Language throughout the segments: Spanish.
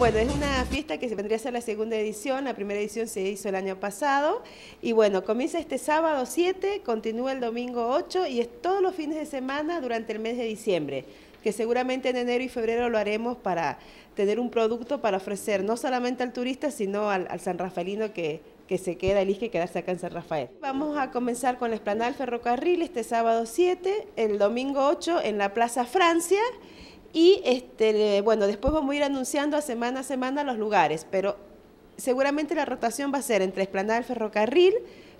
Bueno, es una fiesta que se vendría a ser la segunda edición, la primera edición se hizo el año pasado y bueno, comienza este sábado 7, continúa el domingo 8 y es todos los fines de semana durante el mes de diciembre que seguramente en enero y febrero lo haremos para tener un producto para ofrecer no solamente al turista, sino al, San Rafaelino que, que se queda, elige quedarse acá en San Rafael. Vamos a comenzar con la esplanada del ferrocarril este sábado 7, el domingo 8 en la Plaza Francia y este, bueno, después vamos a ir anunciando a semana a semana los lugares, pero seguramente la rotación va a ser entre Esplanada del Ferrocarril,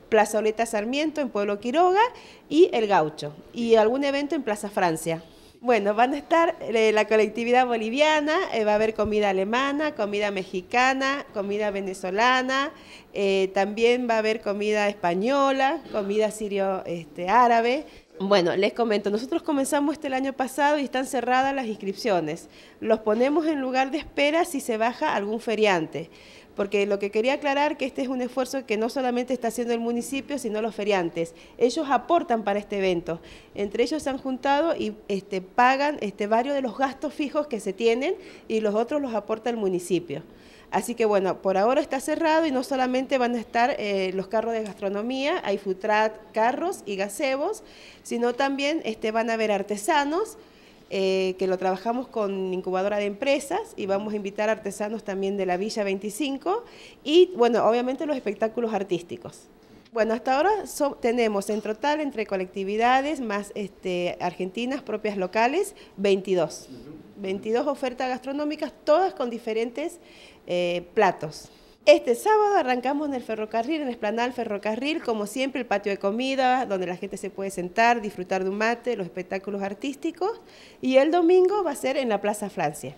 Plaza Oleta Sarmiento en Pueblo Quiroga y El Gaucho, y algún evento en Plaza Francia. Bueno, van a estar eh, la colectividad boliviana, eh, va a haber comida alemana, comida mexicana, comida venezolana, eh, también va a haber comida española, comida sirio este, árabe. Bueno, les comento, nosotros comenzamos este año pasado y están cerradas las inscripciones. Los ponemos en lugar de espera si se baja algún feriante porque lo que quería aclarar que este es un esfuerzo que no solamente está haciendo el municipio, sino los feriantes. Ellos aportan para este evento. Entre ellos se han juntado y este, pagan este, varios de los gastos fijos que se tienen y los otros los aporta el municipio. Así que bueno, por ahora está cerrado y no solamente van a estar eh, los carros de gastronomía, hay futrat, carros y gazebos, sino también este, van a haber artesanos, eh, que lo trabajamos con incubadora de empresas y vamos a invitar artesanos también de la Villa 25 y, bueno, obviamente los espectáculos artísticos. Bueno, hasta ahora tenemos en total entre colectividades más este, argentinas propias locales 22. 22 ofertas gastronómicas, todas con diferentes eh, platos. Este sábado arrancamos en el ferrocarril, en el ferrocarril, como siempre el patio de comida, donde la gente se puede sentar, disfrutar de un mate, los espectáculos artísticos, y el domingo va a ser en la Plaza Francia.